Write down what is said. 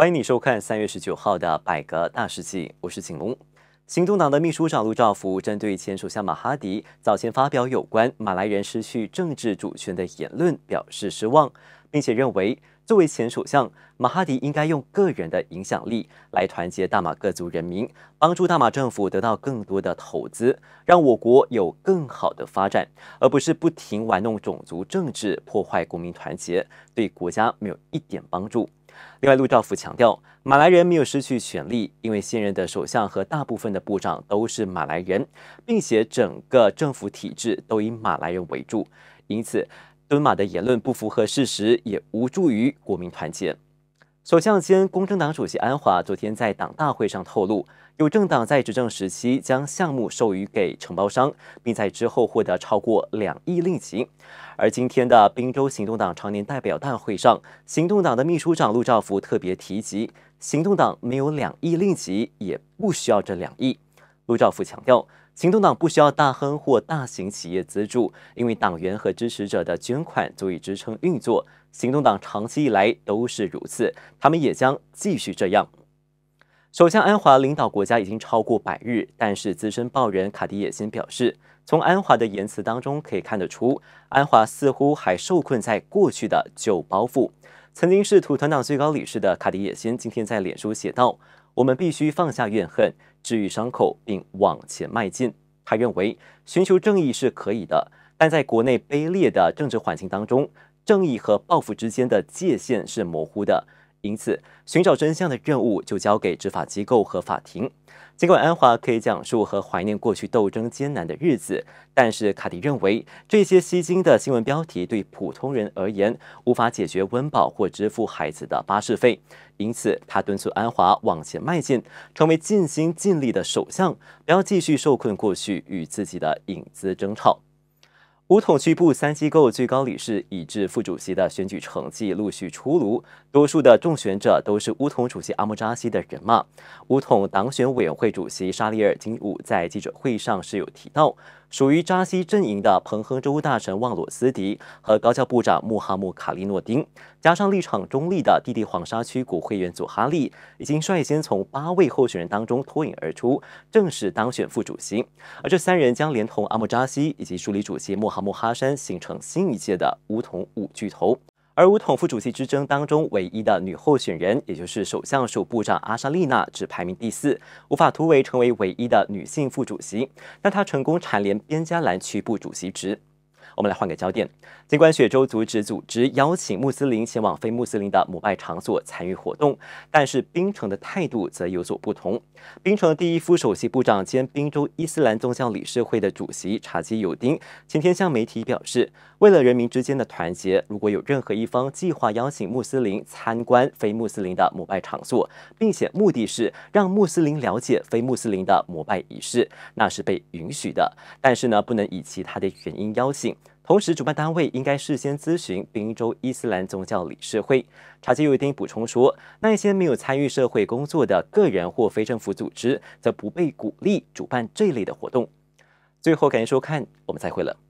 欢迎你收看三月十九号的《百格大事记》，我是景龙。行动党的秘书长卢兆福针对前首相马哈迪早前发表有关马来人失去政治主权的言论表示失望，并且认为。作为前首相马哈迪，应该用个人的影响力来团结大马各族人民，帮助大马政府得到更多的投资，让我国有更好的发展，而不是不停玩弄种族政治，破坏国民团结，对国家没有一点帮助。另外，陆兆福强调，马来人没有失去权利，因为现任的首相和大部分的部长都是马来人，并且整个政府体制都以马来人为主，因此。敦马的言论不符合事实，也无助于国民团结。首相兼公正党主席安华昨天在党大会上透露，有政党在执政时期将项目授予给承包商，并在之后获得超过两亿令吉。而今天的滨州行动党常年代表大会上，行动党的秘书长陆兆福特别提及，行动党没有两亿令吉，也不需要这两亿。陆兆福强调。行动党不需要大亨或大型企业资助，因为党员和支持者的捐款足以支撑运作。行动党长期以来都是如此，他们也将继续这样。首相安华领导国家已经超过百日，但是资深报人卡迪野心表示，从安华的言辞当中可以看得出，安华似乎还受困在过去的旧包袱。曾经是土团党最高理事的卡迪野先今天在脸书写道：“我们必须放下怨恨，治愈伤口，并往前迈进。”他认为寻求正义是可以的，但在国内卑劣的政治环境当中，正义和报复之间的界限是模糊的。因此，寻找真相的任务就交给执法机构和法庭。尽管安华可以讲述和怀念过去斗争艰难的日子，但是卡迪认为这些吸睛的新闻标题对普通人而言无法解决温饱或支付孩子的巴士费。因此，他敦促安华往前迈进，成为尽心尽力的首相，不要继续受困过去与自己的影子争吵。乌统区部三机构最高理事以至副主席的选举成绩陆续出炉，多数的中选者都是乌统主席阿莫扎西的人马。乌统党选委员会主席沙利尔金武在记者会上是有提到。属于扎西阵营的彭亨州大臣旺鲁斯迪和高教部长穆哈穆卡利诺丁，加上立场中立的弟弟黄沙区国会员组哈利，已经率先从八位候选人当中脱颖而出，正式当选副主席。而这三人将连同阿末扎西以及助理主席穆哈穆哈山，形成新一届的梧统五巨头。而武统副主席之争当中，唯一的女候选人，也就是首相署部长阿莎丽娜，只排名第四，无法突围成为唯一的女性副主席。但她成功蝉联边加兰区部主席职。我们来换个焦点。尽管雪州组织组织邀请穆斯林前往非穆斯林的膜拜场所参与活动，但是槟城的态度则有所不同。槟城第一副首席部长兼滨州伊斯兰宗教理事会的主席查基有丁今天向媒体表示，为了人民之间的团结，如果有任何一方计划邀请穆斯林参观非穆斯林的膜拜场所，并且目的是让穆斯林了解非穆斯林的膜拜仪式，那是被允许的。但是呢，不能以其他的原因邀请。同时，主办单位应该事先咨询宾州伊斯兰宗教理事会。查吉尤丁补充说，那些没有参与社会工作的个人或非政府组织，则不被鼓励主办这类的活动。最后，感谢收看，我们再会了。